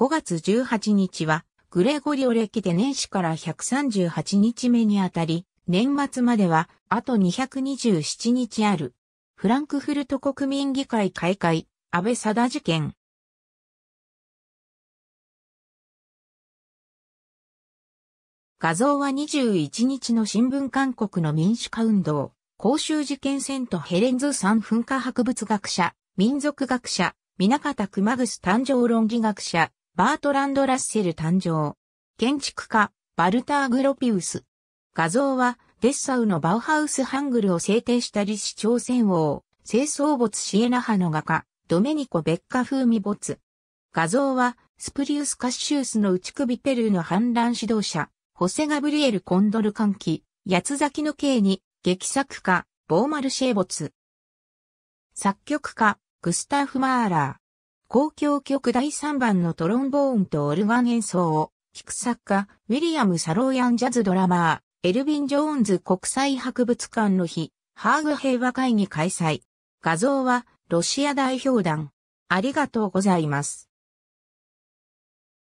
5月18日は、グレゴリオ歴で年始から138日目にあたり、年末までは、あと227日ある。フランクフルト国民議会開会、安倍貞事件。画像は21日の新聞韓国の民主化運動、公衆事件セントヘレンズ3。噴火博物学者、民族学者、南方熊楠誕生論理学者、バートランド・ラッセル誕生。建築家、バルター・グロピウス。画像は、デッサウのバウハウス・ハングルを制定した李氏朝鮮王、清掃没シエナ派の画家、ドメニコ・ベッカ風味没。画像は、スプリウス・カッシュースの内首ペルーの反乱指導者、ホセ・ガブリエル・コンドル歓喜、八つ咲きの刑に、劇作家、ボーマル・シェーボツ。作曲家、グスターフ・マーラー。交響曲第3番のトロンボーンとオルガン演奏を、聴く作家、ウィリアム・サローヤンジャズドラマー、エルヴィン・ジョーンズ国際博物館の日、ハーグ平和会議開催。画像は、ロシア代表団。ありがとうございます。